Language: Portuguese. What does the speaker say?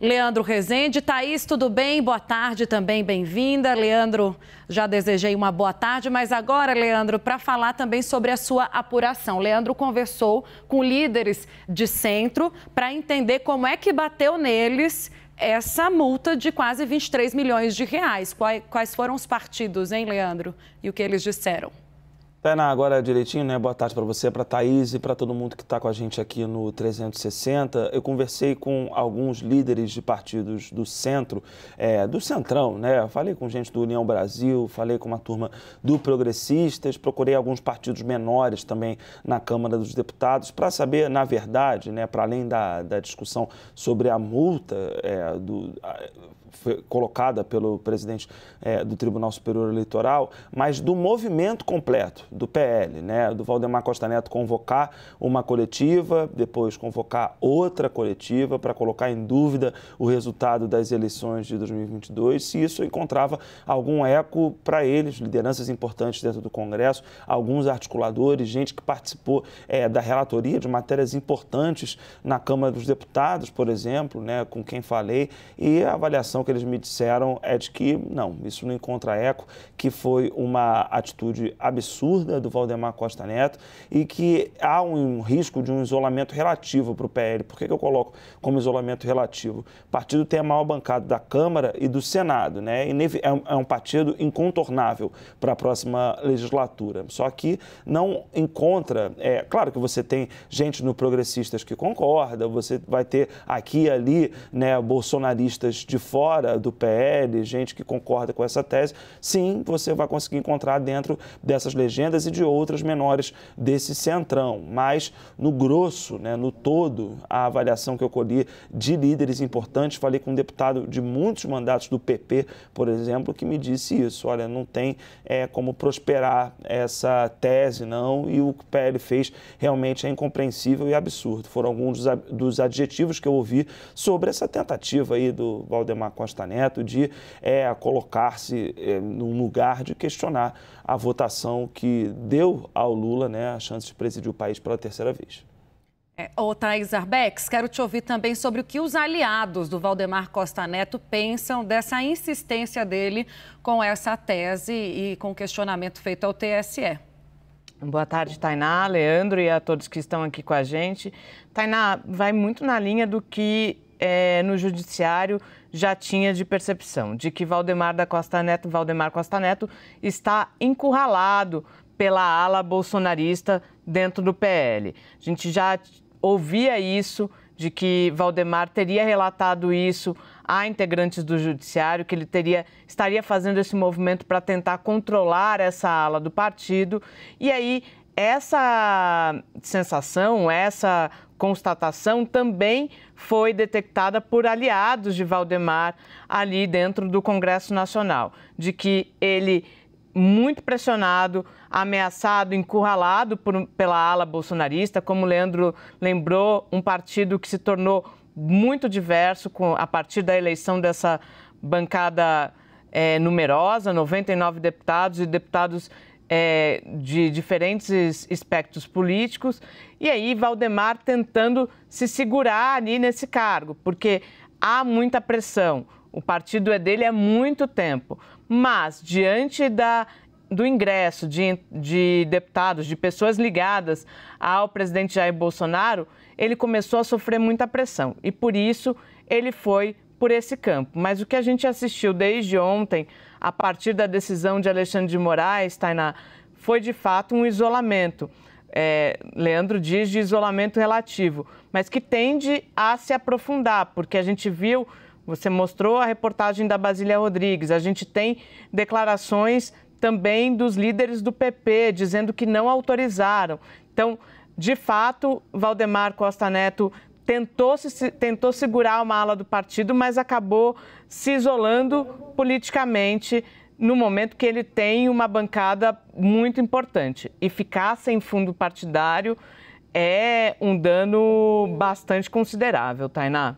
Leandro Rezende. Thaís, tudo bem? Boa tarde também, bem-vinda. Leandro, já desejei uma boa tarde, mas agora, Leandro, para falar também sobre a sua apuração. Leandro conversou com líderes de centro para entender como é que bateu neles essa multa de quase 23 milhões de reais. Quais foram os partidos, hein, Leandro? E o que eles disseram? Tainá, agora direitinho, né? Boa tarde para você, para Thaís e para todo mundo que está com a gente aqui no 360. Eu conversei com alguns líderes de partidos do centro, é, do Centrão, né? Falei com gente do União Brasil, falei com uma turma do Progressistas, procurei alguns partidos menores também na Câmara dos Deputados para saber, na verdade, né? Para além da, da discussão sobre a multa é, do, a, colocada pelo presidente é, do Tribunal Superior Eleitoral, mas do movimento completo do PL, né, do Valdemar Costa Neto convocar uma coletiva, depois convocar outra coletiva para colocar em dúvida o resultado das eleições de 2022, se isso encontrava algum eco para eles, lideranças importantes dentro do Congresso, alguns articuladores, gente que participou é, da relatoria de matérias importantes na Câmara dos Deputados, por exemplo, né, com quem falei, e a avaliação que eles me disseram é de que não, isso não encontra eco, que foi uma atitude absurda absurda né, do Valdemar Costa Neto e que há um risco de um isolamento relativo para o PL. Por que, que eu coloco como isolamento relativo? O partido tem a maior bancada da Câmara e do Senado, né? É, é um partido incontornável para a próxima legislatura. Só que não encontra. É claro que você tem gente no Progressistas que concorda, você vai ter aqui e ali né, bolsonaristas de fora do PL, gente que concorda com essa tese. Sim, você vai conseguir encontrar dentro dessas legendas e de outras menores desse centrão. Mas, no grosso, né, no todo, a avaliação que eu colhi de líderes importantes, falei com um deputado de muitos mandatos do PP, por exemplo, que me disse isso. Olha, não tem é, como prosperar essa tese, não, e o que o PL fez realmente é incompreensível e absurdo. Foram alguns dos adjetivos que eu ouvi sobre essa tentativa aí do Valdemar Costa Neto de é, colocar-se é, num lugar de questionar a votação que deu ao Lula né, a chance de presidir o país pela terceira vez. É, ô, Thaís Arbex, quero te ouvir também sobre o que os aliados do Valdemar Costa Neto pensam dessa insistência dele com essa tese e com o questionamento feito ao TSE. Boa tarde, Tainá, Leandro e a todos que estão aqui com a gente. Tainá, vai muito na linha do que é, no judiciário já tinha de percepção, de que Valdemar da Costa Neto, Valdemar Costa Neto está encurralado pela ala bolsonarista dentro do PL. A gente já ouvia isso, de que Valdemar teria relatado isso a integrantes do judiciário, que ele teria estaria fazendo esse movimento para tentar controlar essa ala do partido. E aí essa sensação, essa constatação também foi detectada por aliados de Valdemar ali dentro do Congresso Nacional, de que ele muito pressionado, ameaçado, encurralado por, pela ala bolsonarista. Como o Leandro lembrou, um partido que se tornou muito diverso com, a partir da eleição dessa bancada é, numerosa 99 deputados e deputados é, de diferentes espectros políticos. E aí, Valdemar tentando se segurar ali nesse cargo, porque há muita pressão. O partido é dele há muito tempo. Mas, diante da, do ingresso de, de deputados, de pessoas ligadas ao presidente Jair Bolsonaro, ele começou a sofrer muita pressão. E por isso ele foi por esse campo. Mas o que a gente assistiu desde ontem, a partir da decisão de Alexandre de Moraes, Tainá, foi de fato um isolamento é, Leandro diz, de isolamento relativo, mas que tende a se aprofundar, porque a gente viu, você mostrou a reportagem da Basília Rodrigues, a gente tem declarações também dos líderes do PP dizendo que não autorizaram. Então, de fato, Valdemar Costa Neto tentou, se, tentou segurar uma ala do partido, mas acabou se isolando politicamente no momento que ele tem uma bancada muito importante. E ficar sem fundo partidário é um dano bastante considerável, Tainá.